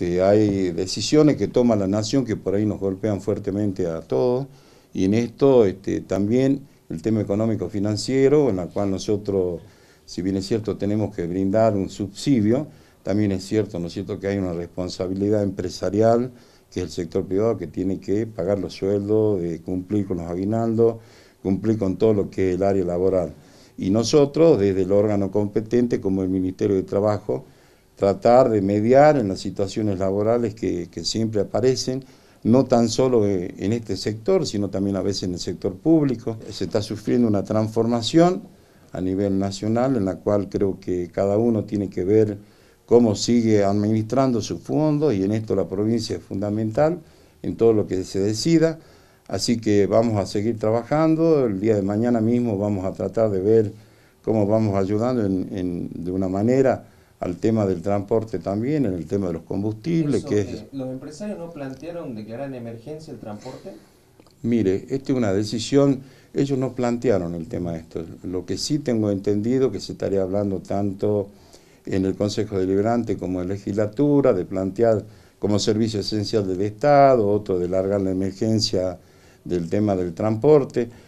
Este, hay decisiones que toma la nación que por ahí nos golpean fuertemente a todos y en esto este, también el tema económico financiero en la cual nosotros, si bien es cierto, tenemos que brindar un subsidio, también es cierto, ¿no es cierto?, que hay una responsabilidad empresarial que es el sector privado que tiene que pagar los sueldos, eh, cumplir con los aguinaldos, cumplir con todo lo que es el área laboral. Y nosotros, desde el órgano competente como el Ministerio de Trabajo, tratar de mediar en las situaciones laborales que, siempre aparecen, no tan solo eh, en este sector, sino también a veces en el sector público. Se está sufriendo una transformación a nivel nacional en la cual creo que cada uno tiene que ver cómo sigue administrando su fondo, y en esto la provincia es fundamental en todo lo que se decida. Así que vamos a seguir trabajando, el día de mañana mismo vamos a tratar de ver cómo vamos ayudando de una manera al tema del transporte también, en el tema de los combustibles. que es... Eh, ¿Los empresarios no plantearon declarar en emergencia el transporte? Mire, esta es una decisión, ellos no plantearon el tema de esto. Lo que sí tengo entendido que se estaría hablando tanto en el Consejo Deliberante como en legislatura, de plantear como servicio esencial del Estado, otro de largar la emergencia del tema del transporte.